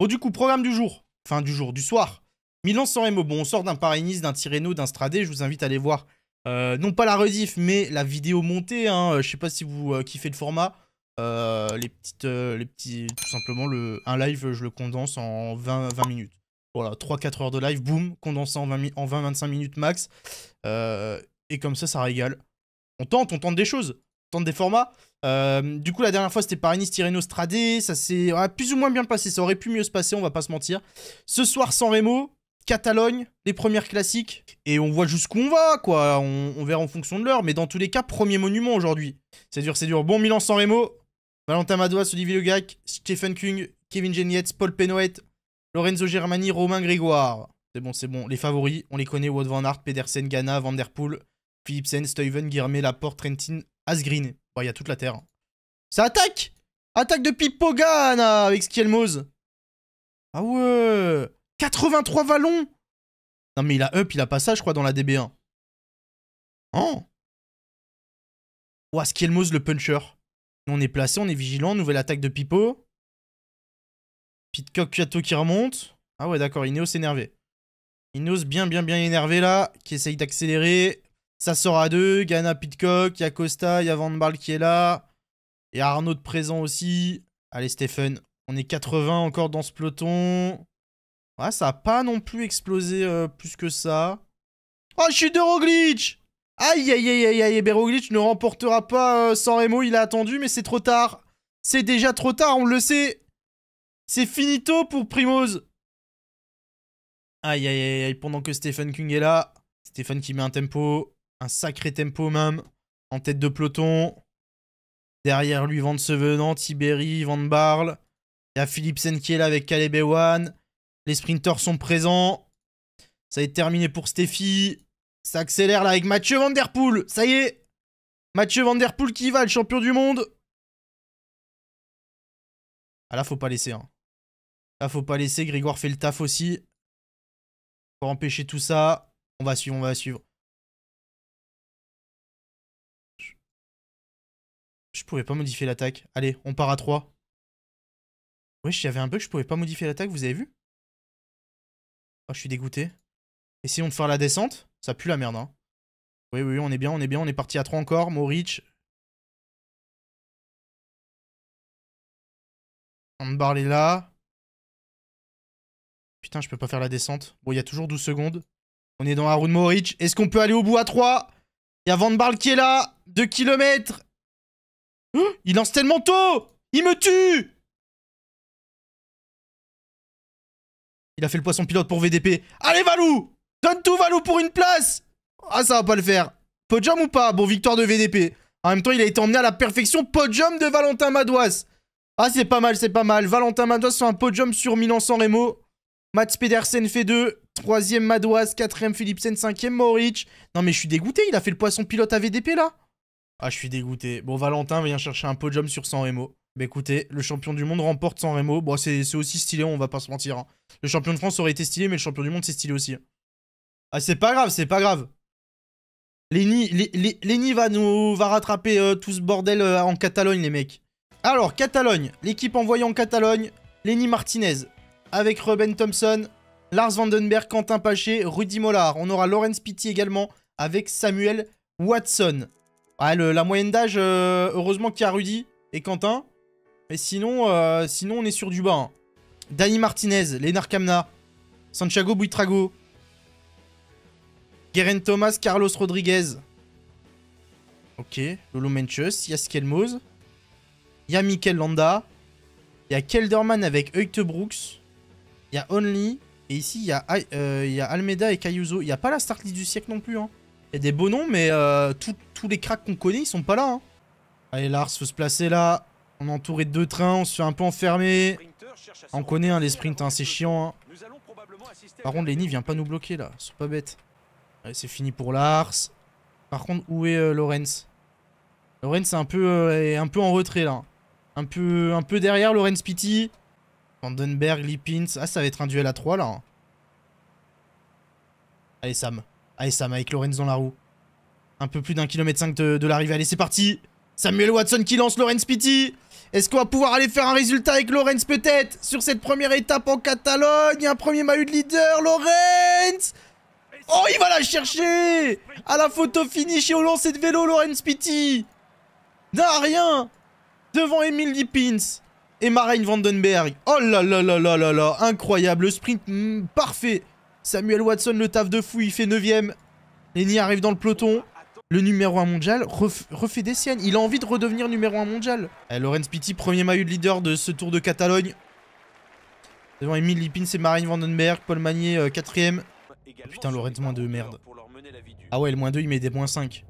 Bon, du coup, programme du jour. Enfin, du jour, du soir. Milan sans MO. Bon, on sort d'un paris d'un Tirreno, d'un Stradé. Je vous invite à aller voir, euh, non pas la rediff, mais la vidéo montée. Hein. Euh, je sais pas si vous euh, kiffez le format. les petites, les petits, tout simplement, le, un live, je le condense en 20, 20 minutes. Voilà, 3-4 heures de live, boum, condensé en 20-25 minutes max. et comme ça, ça régale. On tente, on tente des choses, on tente des formats. Euh, du coup, la dernière fois, c'était par nice Tirreno Stradé. Ça s'est plus ou moins bien passé. Ça aurait pu mieux se passer, on va pas se mentir. Ce soir, sans Remo, Catalogne, les premières classiques. Et on voit jusqu'où on va, quoi. On, verra en fonction de l'heure. Mais dans tous les cas, premier monument aujourd'hui. C'est dur, c'est dur. Bon, Milan San Remo, Valentin Madouas, Olivier Legac, Stephen King, Kevin Genietz, Paul Penoet, Lorenzo Germani, Romain Grégoire. C'est bon, c'est bon. Les favoris, on les connaît. Wout Van Aert, Pedersen, Ghana, Van Der Poel, Philipsen, Stuyven, Laporte, Trentin, Asgreen. Il y a toute la terre. Hein. Ça attaque Attaque de Gana ah, avec Skielmoz. Ah ouais 83 vallons Non mais il a up, il a pas ça je crois dans la DB1. Oh hein Ouah, le puncher. On est placé, on est vigilant. Nouvelle attaque de Pipo. Pitcock Kato qui remonte. Ah ouais d'accord, Ineos énervé. Ineos bien bien bien énervé là, qui essaye d'accélérer. Ça sort à deux. Ghana Pitcock, il y a Costa, il y a Van Baal qui est là. Et Arnaud de présent aussi. Allez, Stephen, on est 80 encore dans ce peloton. Ouais, ça n'a pas non plus explosé euh, plus que ça. Oh, chute de Roglic Aïe, aïe, aïe, aïe, aïe. Ben ne remportera pas euh, sans Remo. Il a attendu, mais c'est trop tard. C'est déjà trop tard, on le sait. C'est finito pour Primoz. Aïe, aïe, aïe, aïe, pendant que Stephen King est là. Stephen qui met un tempo. Un sacré tempo même. En tête de peloton. Derrière lui, Van Sevenant, Tiberi, Van Barle. Il y a Philippe qui là avec Caleb Les sprinters sont présents. Ça est terminé pour Steffi. Ça accélère là avec Mathieu Vanderpool. Ça y est. Mathieu Vanderpool qui va, le champion du monde. Ah là, faut pas laisser. Hein. Là, faut pas laisser. Grégoire fait le taf aussi. Pour empêcher tout ça. On va suivre, on va suivre. Je pouvais pas modifier l'attaque. Allez, on part à 3. Oui, il y avait un bug, je pouvais pas modifier l'attaque, vous avez vu oh, je suis dégoûté. Essayons de faire la descente. Ça pue la merde, hein. Oui, oui, on est bien, on est bien, on est parti à 3 encore. On barl est là. Putain, je peux pas faire la descente. Bon, il y a toujours 12 secondes. On est dans de Moric. Est-ce qu'on peut aller au bout à 3 Il y a Van Barl qui est là. 2 km. Hein? Il lance tellement tôt Il me tue Il a fait le poisson pilote pour VDP. Allez, Valou Donne tout, Valou, pour une place Ah, ça va pas le faire. Podium ou pas Bon, victoire de VDP. En même temps, il a été emmené à la perfection. Podium de Valentin Madouas. Ah, c'est pas mal, c'est pas mal. Valentin Madouas sur un podium sur Milan-San Remo. Mats Pedersen fait 2. Troisième Madouas. Quatrième Philipsen. Cinquième Moritz Non, mais je suis dégoûté. Il a fait le poisson pilote à VDP, là. Ah, je suis dégoûté. Bon, Valentin vient chercher un podium sur San Remo. Mais bah, écoutez, le champion du monde remporte San Remo. Bon, c'est aussi stylé, on va pas se mentir. Hein. Le champion de France aurait été stylé, mais le champion du monde, c'est stylé aussi. Hein. Ah, c'est pas grave, c'est pas grave. Lenny, va nous va rattraper euh, tout ce bordel euh, en Catalogne, les mecs. Alors, Catalogne. L'équipe envoyée en Catalogne. Lenny Martinez. Avec Ruben Thompson, Lars Vandenberg, Quentin Paché, Rudy Mollard. On aura Lorenz Pitti également avec Samuel Watson. Ouais, ah, la moyenne d'âge, euh, heureusement qu'il y a Rudy et Quentin. Mais sinon, euh, sinon on est sur du bas. Danny hein. Dani Martinez, Lénard Kamna, Santiago Buitrago, Guerin Thomas, Carlos Rodriguez. Ok, Lolo Menchus, il y a Skelmoz, il y a Mikel Landa, il y a Kelderman avec Eucte Brooks, il y a Only, et ici il y, a, euh, y a Almeida et Cayuso. Il n'y a pas la start du siècle non plus. Hein. Il y a des beaux noms, mais euh, tous les cracks qu'on connaît, ils sont pas là. Hein. Allez, Lars, faut se placer là. On est entouré de deux trains, on se fait un peu enfermer. On connaît hein, les sprints, hein, c'est chiant. Par contre, Lenny vient pas nous bloquer là, C'est sont pas bête. Allez, c'est fini pour Lars. Par contre, où est euh, Lorenz Lorenz euh, est un peu, en retrait là. Un peu, un peu derrière Lorenz Pity. Vandenberg, Lippins. Ah, ça va être un duel à 3 là. Allez, Sam. Allez Sam, avec Lorenz dans la roue. Un peu plus d'un kilomètre cinq de, l'arrivée. Allez, c'est parti Samuel Watson qui lance Lorenz Pitti Est-ce qu'on va pouvoir aller faire un résultat avec Lorenz peut-être Sur cette première étape en Catalogne, un premier maillot de leader, Lorenz Oh, il va la chercher À la photo finish et au lancer de vélo, Lorenz Pitti N'a rien Devant Emile Lippins et Marine Vandenberg. Oh là là là là là là Incroyable, le sprint hmm, parfait Samuel Watson, le taf de fou, il fait 9ème. Lenny arrive dans le peloton. Le numéro 1 mondial refait des siennes. Il a envie de redevenir numéro 1 mondial. Eh, Lorenz Pitti, premier maillot de leader de ce Tour de Catalogne. Devant Emile Lipin, c'est Marine Vandenberg. Paul Magnier, 4ème. Euh, Putain, Lorenz, moins 2, merde. Ah ouais, le moins 2, il met des moins 5.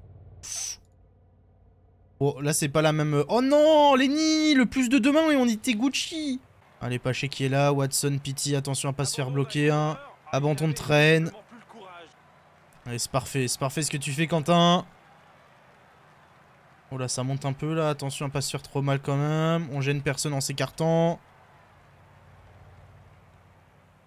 Bon, là, c'est pas la même... Euh, oh non, Lenny, le plus de demain, et on était Gucci. Allez, Paché qui est là. Watson, Pitti, attention à pas se faire bloquer. Hein. Abandon de traîne. Allez, c'est parfait. C'est parfait ce que tu fais, Quentin. Oh là, ça monte un peu, là. Attention à pas se faire trop mal, quand même. On gêne personne en s'écartant.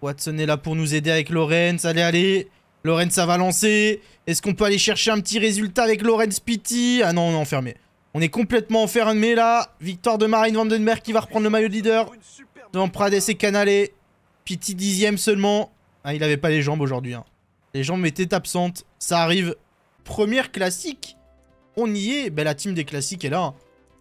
Watson est là pour nous aider avec Lorenz. Allez, allez. Lorenz, ça va lancer. Est-ce qu'on peut aller chercher un petit résultat avec Lorenz Pitti Ah non, on est enfermé. On est complètement enfermé là. Victoire de Marine Vandenberg qui va reprendre le maillot de leader. Devant Prades et Canale. Pitti dixième seulement. Hein, il avait pas les jambes aujourd'hui. Hein. Les jambes étaient absentes. Ça arrive. Première classique. On y est. Ben, la team des classiques est là. Hein.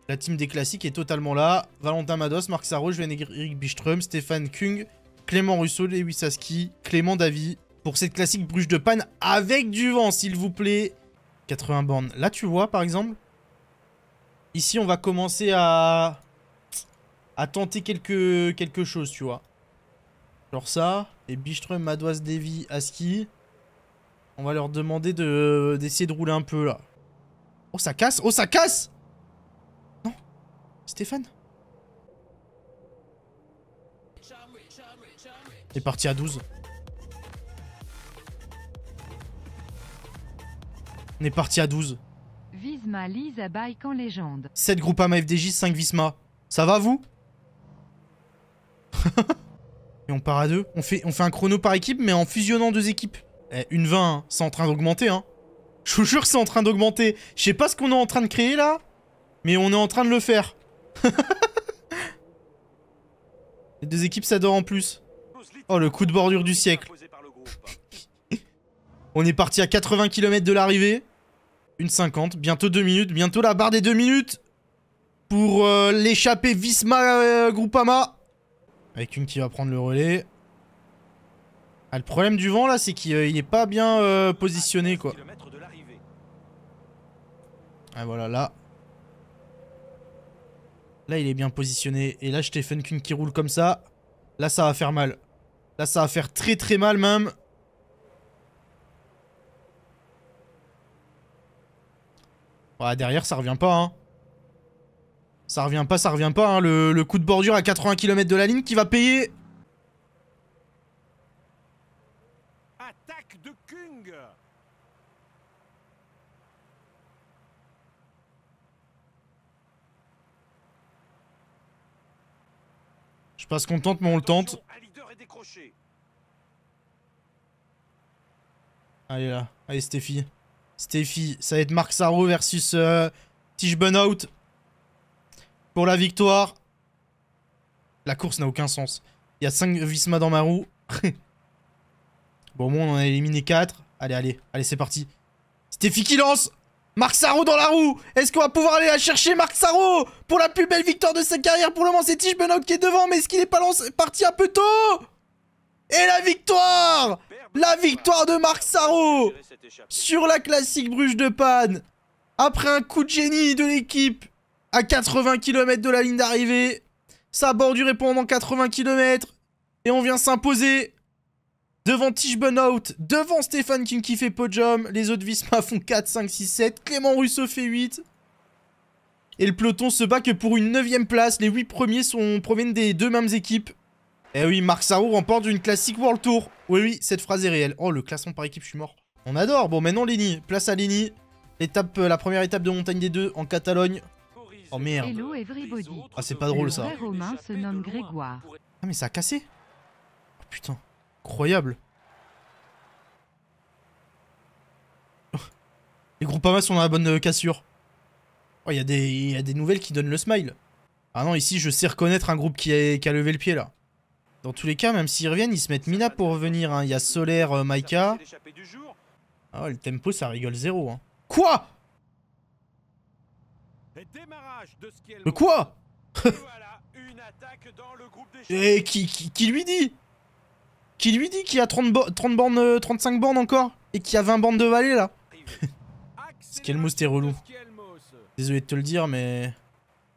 La team des classiques est totalement là. Valentin Mados, Marc Sarro, Johan Eric Bistrum, Stéphane Kung, Clément Russo, Lewis Saski, Clément Davy. Pour cette classique bruche de panne avec du vent, s'il vous plaît. 80 bornes. Là, tu vois, par exemple. Ici, on va commencer à... À tenter quelque, quelque chose, tu vois. Genre ça et Bistrum, Madoise, Devi, Aski. On va leur demander d'essayer de, rouler un peu là. Oh ça casse Oh ça casse Non Stéphane est parti à 12. On est parti à 12. Visma 7 groupes AMA FDJ, 5 Visma. Ça va vous Et on part à deux. On fait, on fait un chrono par équipe, mais en fusionnant deux équipes. Eh, une vingt, hein, c'est en train d'augmenter, hein. Je vous jure que c'est en train d'augmenter. Je sais pas ce qu'on est en train de créer, là. Mais on est en train de le faire. Les deux équipes s'adorent en plus. Oh, le coup de bordure du siècle. on est parti à 80 km de l'arrivée. Une 50, bientôt deux minutes, bientôt la barre des deux minutes pour euh, l'échapper Visma euh, Groupama. Avec une qui va prendre le relais. Ah, le problème du vent là, c'est qu'il n'est euh, pas bien euh, positionné quoi. Ah voilà, là. Là, il est bien positionné. Et là, je t'ai qui roule comme ça. Là, ça va faire mal. Là, ça va faire très très mal même. Ouais, bah, derrière, ça revient pas. Hein. Ça revient pas, ça revient pas, hein. le, coup de bordure à 80 km de la ligne qui va payer Je passe qu'on tente, mais on le tente. Allez là, allez Steffi. Steffi, ça va être Marc Sarro versus euh, Tish Out pour la victoire. La course n'a aucun sens. Il y a 5 Visma dans ma roue. bon, au moins, on en a éliminé 4. Allez, allez, allez, c'est parti. Stéphie qui lance Marc Sarro dans la roue Est-ce qu'on va pouvoir aller la chercher, Marc Sarro Pour la plus belle victoire de sa carrière pour le moment, c'est Tige Benoît qui est devant, mais est-ce qu'il est pas parti un peu tôt Et la victoire La victoire de Marc Sarro Sur la classique Bruges de Panne Après un coup de génie de l'équipe à 80 km de la ligne d'arrivée. Sa bordure est pendant 80 km. Et on vient s'imposer devant Tish Out, devant Stéphane King qui fait podium. Les autres Visma font 4, 5, 6, 7. Clément Russo fait 8. Et le peloton se bat que pour une 9ème place. Les 8 premiers proviennent des deux mêmes équipes. Et eh oui, Marc Sarrou remporte une classique World Tour. Oui, oui, cette phrase est réelle. Oh, le classement par équipe, je suis mort. On adore. Bon, maintenant, Lenny. Place à Lenny. Euh, la première étape de Montagne des Deux en Catalogne. Oh merde. Ah c'est pas drôle ça. Ah mais ça a cassé. Oh, putain, incroyable. Oh. Les groupes mal sont dans la bonne euh, cassure. Oh, il y, a des nouvelles qui donnent le smile. Ah non, ici, je sais reconnaître un groupe qui a, levé le pied, là. Dans tous les cas, même s'ils reviennent, ils se mettent Mina pour revenir. Hein. Il y a Solaire, euh, Maika. Ah, le tempo, ça rigole zéro. Hein. Quoi mais quoi Et qui, qui, lui dit Qui lui dit qu'il y a 30, 30 35 bornes encore Et qu'il y a 20 bornes de vallée là Skelmos t'es relou. Désolé de te le dire mais...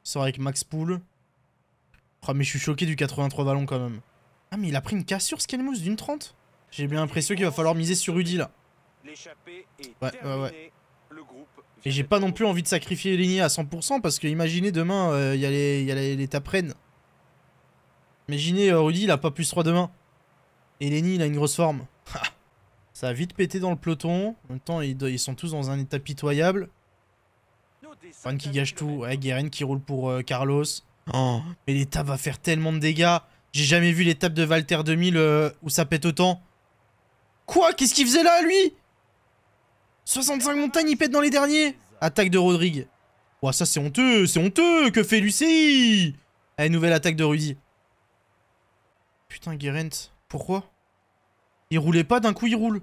Sort avec Max Pool. Oh ah, mais je suis choqué du 83 ballons quand même. Ah mais il a pris une cassure Skelmos d'une 30 J'ai bien l'impression qu'il va falloir miser sur Udi là. Ouais ouais ouais. Et j'ai pas non plus envie de sacrifier Eleni à 100% parce que imaginez demain, euh, il y a les, y Imaginez euh, Rudy, il a pas plus 3 demain. Et il a une grosse forme. Ça a vite pété dans le peloton. En même temps, ils, sont tous dans un état pitoyable. Fan qui gâche tout. Ouais, Guérin qui roule pour euh, Carlos. Oh, mais l'étape va faire tellement de dégâts. J'ai jamais vu l'étape de Valter 2000 où ça pète autant. Quoi Qu'est-ce qu'il faisait là, lui 65 montagnes, il pète dans les derniers Attaque de Rodrigue. Ouah, ça c'est honteux, c'est honteux Que fait Lucie Allez, eh, nouvelle attaque de Rudy. Putain, Guérent, pourquoi Il roulait pas, d'un coup il roule.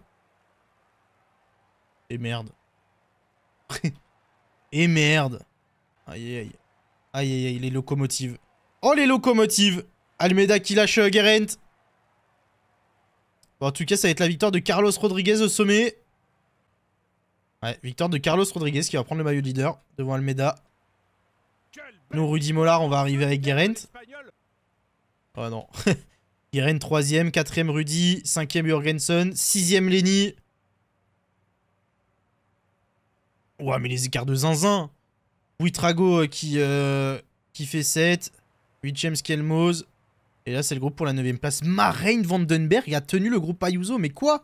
Et merde. Et merde. Aïe, aïe, aïe. Aïe, aïe, les locomotives. Oh, les locomotives Almeda qui lâche euh, Guérent. en tout cas, ça va être la victoire de Carlos Rodriguez au sommet. Ouais, victoire de Carlos Rodriguez qui va prendre le maillot leader devant Almeida. Nous, Rudy Mollard, on va arriver avec Guérent. Oh non. Guérent 3ème, 4ème Rudy, 5ème Jorgensen, 6ème Lenny. Ouah, mais les écarts de zinzin. Oui euh, qui, euh, qui fait 7. 8ème Skelmoz. Et là, c'est le groupe pour la 9ème place. Marine Vandenberg a tenu le groupe Ayuso. Mais quoi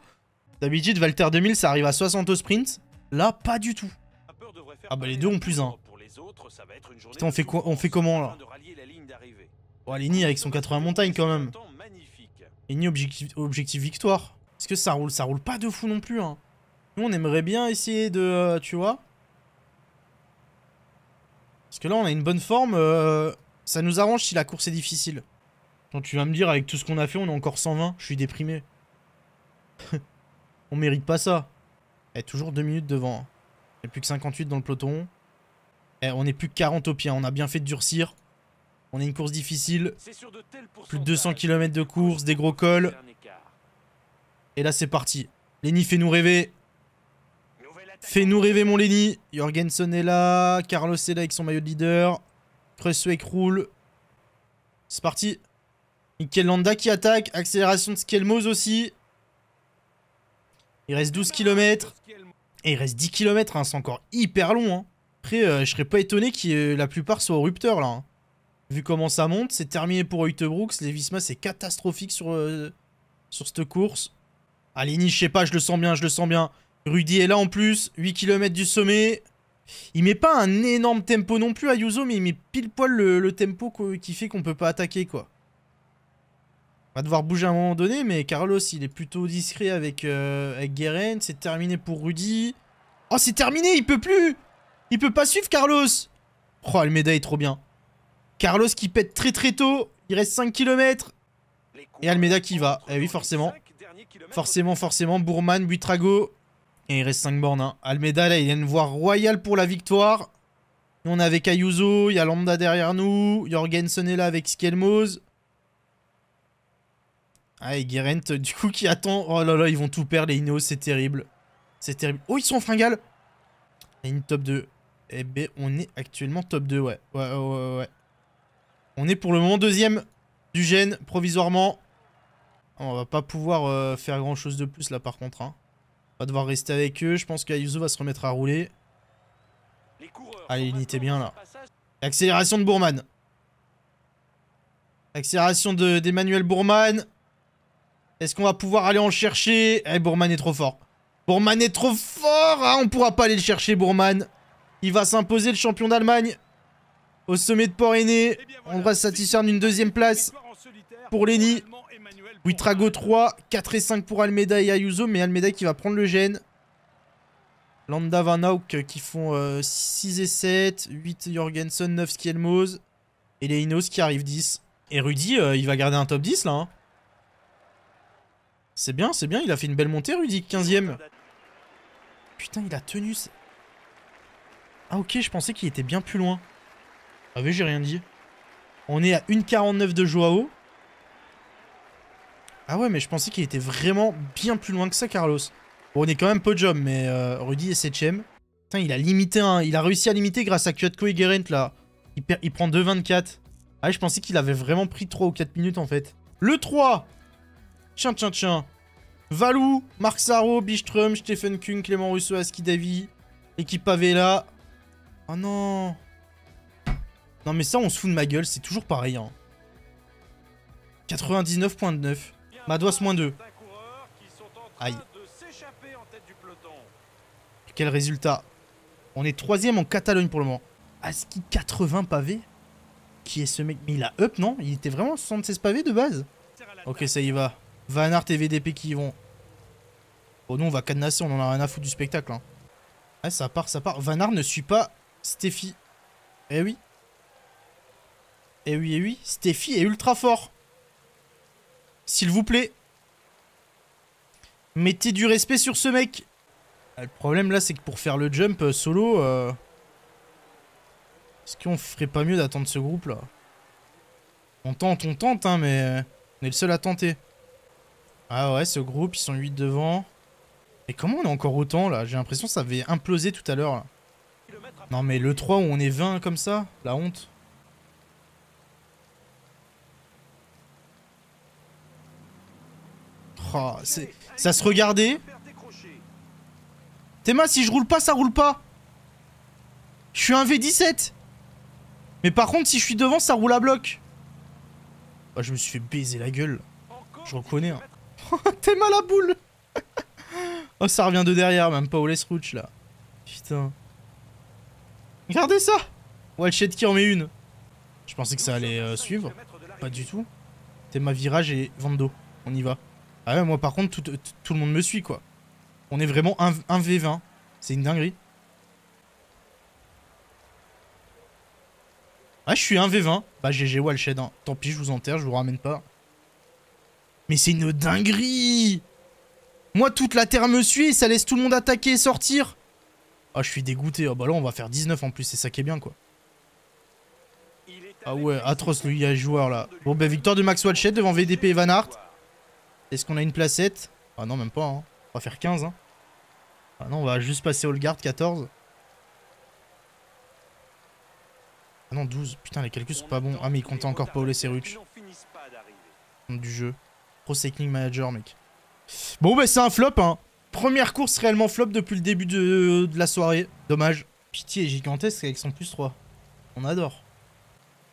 D'habitude, Walter 2000, ça arrive à 60 au sprint. Là, pas du tout. Ah bah les deux ont ah bah, plus un. Putain, on fait, quoi, on fait comment là Oh, Lenny avec son 80 montagnes quand même. Lenny objectif, objectif victoire. Parce que ça roule Ça roule pas de fou non plus. Hein. Nous, on aimerait bien essayer de... Euh, tu vois Parce que là, on a une bonne forme. Euh, ça nous arrange si la course est difficile. Quand tu vas me dire, avec tout ce qu'on a fait, on est encore 120. Je suis déprimé. on mérite pas ça est toujours 2 minutes devant. Hein. Il n'y a plus que 58 dans le peloton. on est plus que 40 au pied. Hein. On a bien fait de durcir. On a une course difficile. Plus de 200 km de course, des gros cols. Et là, c'est parti. Lenny, fait nous rêver. Fais-nous rêver, mon Lenny. Jorgensen est là. Carlos est là avec son maillot de leader. Kreuzweg roule. C'est parti. Mikel Landa qui attaque. Accélération de Skelmos aussi. Il reste 12 km. Et il reste 10 km, hein, c'est encore hyper long. Hein. Après, euh, je serais pas étonné que la plupart soient au rupteur, là. Hein. Vu comment ça monte, c'est terminé pour Hüttebrooks. Les c'est catastrophique sur, euh, sur cette course. Allez, je sais pas, je le sens bien, je le sens bien. Rudy est là en plus, 8 km du sommet. Il met pas un énorme tempo non plus à Yuzo, mais il met pile poil le, le tempo qui fait qu'on peut pas attaquer, quoi va devoir bouger à un moment donné, mais Carlos, il est plutôt discret avec, euh, C'est terminé pour Rudy. Oh, c'est terminé, il peut plus Il peut pas suivre, Carlos Oh, Almeda est trop bien. Carlos qui pète très très tôt. Il reste 5 km. Et Almeda qui va. Eh oui, forcément. Forcément, forcément. Bourman, Buitrago. Et il reste 5 bornes. Almeda, hein. Almeida, là, il a une voie royale pour la victoire. Nous, on est avec Ayuso. Il y a Lambda derrière nous. Jorgensen est là avec Skelmoz. Ah, et Gerent, euh, du coup, qui attend. Oh là là, ils vont tout perdre, les Ineos, c'est terrible. C'est terrible. Oh, ils sont en fringale Et une top 2. Eh ben, on est actuellement top 2, ouais. Ouais, ouais, ouais. On est pour le moment deuxième du gène, provisoirement. On va pas pouvoir euh, faire grand chose de plus là par contre. Hein. On va devoir rester avec eux. Je pense qu'Ayuso va se remettre à rouler. Les Allez, ah, était bien là. Accélération de Bourman. Accélération d'Emmanuel Bourman. Est-ce qu'on va pouvoir aller en chercher Eh, Bourman est trop fort. Bourman est trop fort On hein. On pourra pas aller le chercher, Bourman. Il va s'imposer le champion d'Allemagne. Au sommet de Port-Aîné, eh on va se satisfaire d'une deuxième place pour Lenny. Wittrago 3, 4 et 5 pour Almeda et Ayuso, mais Almeda qui va prendre le gène. Landa Van euh, qui font 6 euh, et 7, 8 Jorgensen, 9 Skielmoz. et les qui arrive 10. Et Rudy, euh, il va garder un top 10 là. Hein. C'est bien, c'est bien, il a fait une belle montée, Rudy, 15ème. Putain, il a tenu... Ah ok, je pensais qu'il était bien plus loin. Ah oui, j'ai rien dit. On est à 1,49 de Joao. Ah ouais, mais je pensais qu'il était vraiment bien plus loin que ça, Carlos. Bon, on est quand même job, mais euh, Rudy est 7ème. Putain, il a limité, il a réussi à limiter grâce à Kyotko et Gerent, là. Il, il prend 2,24. Ah je pensais qu'il avait vraiment pris 3 ou 4 minutes, en fait. Le 3 Tiens, tiens, tiens. Valou, Marc Sarro, Bistrum, Stephen Kuhn, Clément Rousseau, Aski Davy, équipe Pavela. Oh non. Non mais ça, on se fout de ma gueule, c'est toujours pareil. 99.9. Hein. Madouas moins 2. Aïe. Quel résultat. On est troisième en Catalogne pour le moment. Aski 80 pavés Qui est ce mec Mais il a up, non Il était vraiment 76 pavés de base Ok, ça y va. Van et VDP qui y vont. Oh nous, on va cadenasser, on en a rien à foutre du spectacle. Hein. Ouais, ça part, ça part. Vanard ne suit pas Steffi. Eh oui. Eh oui, eh oui. Steffi est ultra fort. S'il vous plaît. Mettez du respect sur ce mec. Ah, le problème là, c'est que pour faire le jump euh, solo, euh... est-ce qu'on ferait pas mieux d'attendre ce groupe là On tente, on tente, hein, mais on est le seul à tenter. Ah ouais, ce groupe, ils sont 8 devant. Mais comment on est encore autant là J'ai l'impression que ça avait implosé tout à l'heure. Non mais le 3 où on est 20 comme ça, la honte. Oh, ça se regardait. Théma, si je roule pas, ça roule pas. Je suis un V17. Mais par contre, si je suis devant, ça roule à bloc. Bah, je me suis fait baiser la gueule. Je reconnais. Hein. T'es mal à boule Oh, ça revient de derrière, même pas au Les là. Putain. Regardez ça Wallshed qui en met une. Je pensais que ça allait euh, suivre. Pas du tout. ma Virage et Vando. On y va. Ah ouais, moi par contre, tout, le monde me suit, quoi. On est vraiment un v 20 C'est une dinguerie. Ah, je suis un v 20 Bah, GG Wallshed Hein. Tant pis, je vous enterre, je vous ramène pas. Mais c'est une dinguerie Moi, toute la terre me suit et ça laisse tout le monde attaquer et sortir Ah, je suis dégoûté. Ah bah là, on va faire 19 en plus, c'est ça qui est bien, quoi. Ah ouais, atroce le a joueur, là. Bon, bah victoire de Max devant VDP et Van Hart. Est-ce qu'on a une placette Ah non, même pas, hein. On va faire 15, hein. Ah non, on va juste passer Holgard, 14. Ah non, 12. Putain, les calculs sont pas bons. Ah, mais il comptait encore pas Serruc. Du jeu. Pro Cycling Manager, mec. Bon, bah, c'est un flop, hein. Première course réellement flop depuis le début de, la soirée. Dommage. Pity est gigantesque avec son plus 3. On adore.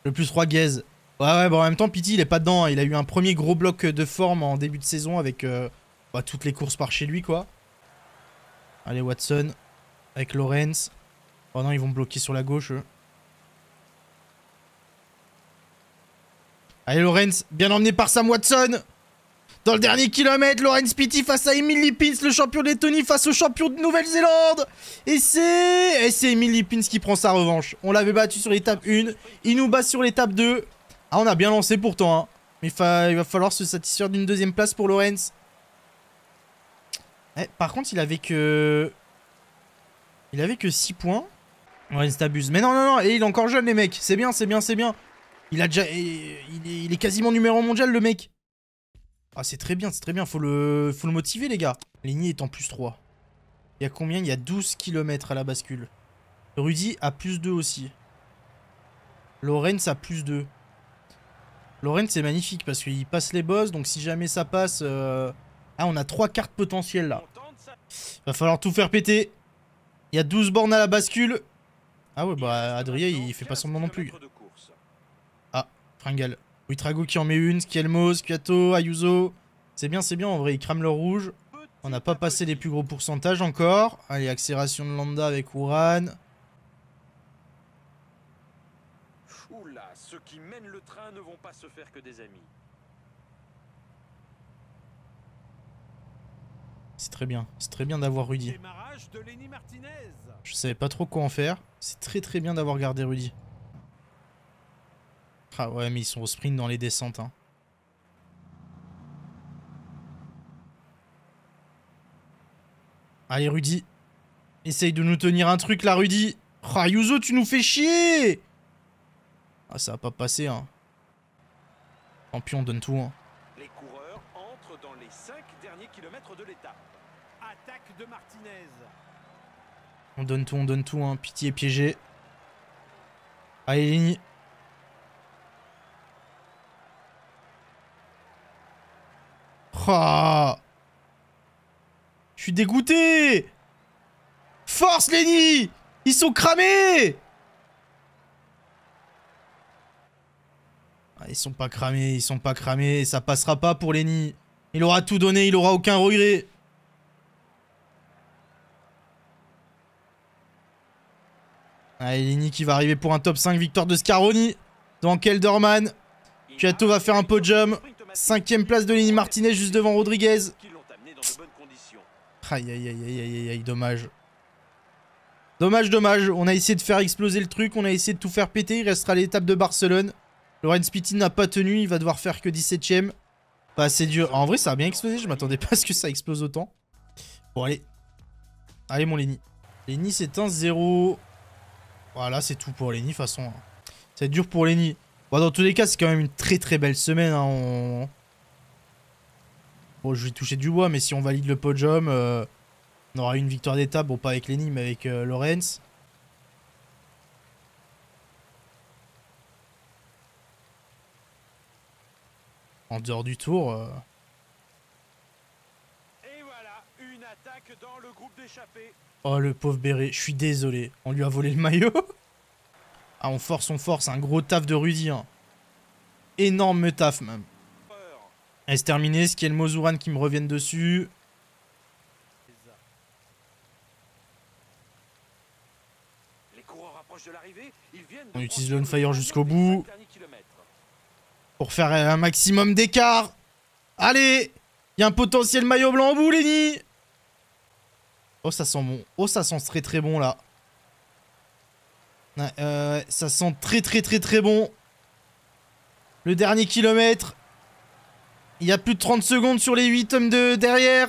Le plus 3 gaze. Ouais, ouais, bon, en même temps, Pity, il est pas dedans. Hein. Il a eu un premier gros bloc de forme en début de saison avec euh, bah, toutes les courses par chez lui, quoi. Allez, Watson. Avec Lorenz. Oh non, ils vont bloquer sur la gauche, eux. Allez, Lorenz. Bien emmené par Sam Watson. Dans le dernier kilomètre, Lorenz Pitti face à Emily Lippins, le champion Lettonie face au champion de Nouvelle-Zélande. Et c'est... Et c'est Emily Lippins qui prend sa revanche. On l'avait battu sur l'étape 1, il nous bat sur l'étape 2. Ah, on a bien lancé pourtant, hein. Mais il va falloir se satisfaire d'une deuxième place pour Lorenz. Eh, par contre, il avait que... Il avait que 6 points. Lorenz t'abuse. Mais non, non, non, et il est encore jeune, les mecs. C'est bien, c'est bien, c'est bien. Il a déjà... il est quasiment numéro mondial, le mec. Ah, c'est très bien, c'est très bien. Faut le, faut le motiver, les gars. Ligny est en plus 3. Il y a combien Il y a 12 km à la bascule. Rudy a plus 2 aussi. Lorenz a plus 2. Lorenz, c'est magnifique parce qu'il passe les boss. Donc, si jamais ça passe... Euh, ah, on a 3 cartes potentielles, là. Va falloir tout faire péter. Il y a 12 bornes à la bascule. Ah ouais, bah, Adrien, il fait pas son nom non plus. Ah, fringale. Witrago qui en met une, Skelmos, Kyato, Ayuso. C'est bien, c'est bien, en vrai, ils crament le rouge. On n'a pas passé les plus gros pourcentages encore. Allez, accélération de lambda avec URAN. qui le train ne vont pas se faire que des amis. C'est très bien. C'est très bien d'avoir Rudy. Je savais pas trop quoi en faire. C'est très très bien d'avoir gardé Rudy. Ah ouais, mais ils sont au sprint dans les descentes. Hein. Allez, Rudy. Essaye de nous tenir un truc, là, Rudy. Ah, tu nous fais chier Ah, ça va pas passer, hein. Tant donne tout, hein. Les coureurs entrent dans les 5 derniers kilomètres de l'étape. Attaque de Martinez. On donne tout, on donne tout, hein. Pitié, piégé. Allez, Oh. Je suis dégoûté Force, Lenny Ils sont cramés ah, Ils sont pas cramés, ils sont pas cramés. Ça passera pas pour Lenny. Il aura tout donné, il aura aucun regret. Allez, Lenny qui va arriver pour un top 5 victoire de Scaroni dans Kelderman. tout va faire un podium. Cinquième place de Lenny Martinez juste devant Rodriguez. Aïe, aïe, aïe, aïe, aïe, aïe, dommage. Dommage, dommage. On a essayé de faire exploser le truc, on a essayé de tout faire péter. Il restera l'étape de Barcelone. Lorenz Pitti n'a pas tenu, il va devoir faire que 17ème. Pas assez dur. En vrai, ça a bien explosé, je m'attendais pas à ce que ça explose autant. Bon, allez. Allez, mon Lenny. Lenny, c'est un 0. Voilà, c'est tout pour Lenny, de toute façon. Hein. C'est dur pour Lenny. Bon, dans tous les cas, c'est quand même une très très belle semaine. Hein. Bon, je vais toucher du bois, mais si on valide le podium, euh, on aura une victoire d'étape. Bon, pas avec Lenny, mais avec euh, Lorenz. En dehors du tour. Euh. Et voilà, une attaque dans le groupe d'échappée. Oh, le pauvre Béré, je suis désolé. On lui a volé le maillot Ah, on force, on force. Un gros taf de Rudy. Hein. Énorme taf, même. Est-ce terminé. Ce qui est le Mozuran qui me revienne dessus. On utilise le fire jusqu'au bout. Pour faire un maximum d'écart. Allez Il y a un potentiel maillot blanc au bout, Lenny Oh, ça sent bon. Oh, ça sent très très bon, là. Euh, ça sent très très très très bon. Le dernier kilomètre. Il y a plus de 30 secondes sur les 8 hommes de derrière.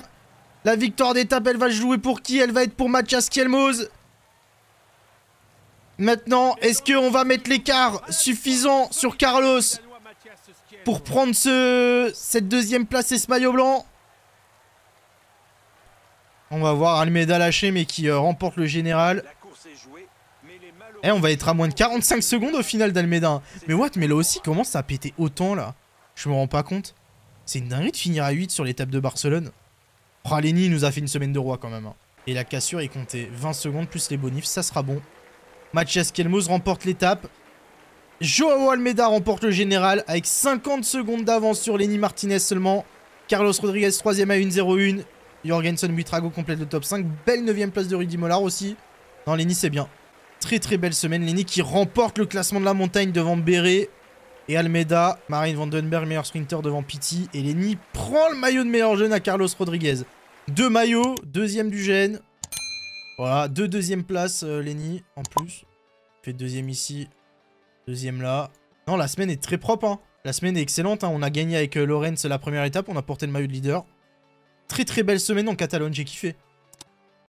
La victoire d'étape, elle va jouer pour qui Elle va être pour Mathias Kielmoz. Maintenant, est-ce qu'on va mettre l'écart suffisant sur Carlos pour prendre cette deuxième place et ce maillot blanc On va voir Almeida lâcher mais qui euh, remporte le général. Eh, on va être à moins de 45 secondes au final d'Almeda. Mais what Mais là aussi, comment ça a pété autant, là Je me rends pas compte. C'est une dinguerie de finir à 8 sur l'étape de Barcelone. Praleni nous a fait une semaine de roi, quand même. Hein. Et la cassure est comptée. 20 secondes plus les bonifs, ça sera bon. Mathias Kelmos remporte l'étape. Joao Almeida remporte le général avec 50 secondes d'avance sur Lenny Martinez seulement. Carlos Rodriguez 3 à 1-0-1. Jorgensen Buitrago complète le top 5. Belle 9ème place de Rudy Mollard aussi. Non, Lenny c'est bien. Très très belle semaine. Lenny qui remporte le classement de la montagne devant Béré et Almeida. Marine Vandenberg, meilleur sprinter devant Pitti. Et Lenny prend le maillot de meilleur jeune à Carlos Rodriguez. Deux maillots, deuxième du jeune. Voilà, deux deuxième places, euh, Lenny, en plus. Fait deuxième ici, deuxième là. Non, la semaine est très propre. Hein. La semaine est excellente. Hein. On a gagné avec euh, Lorenz la première étape. On a porté le maillot de leader. Très très belle semaine en Catalogne, j'ai kiffé.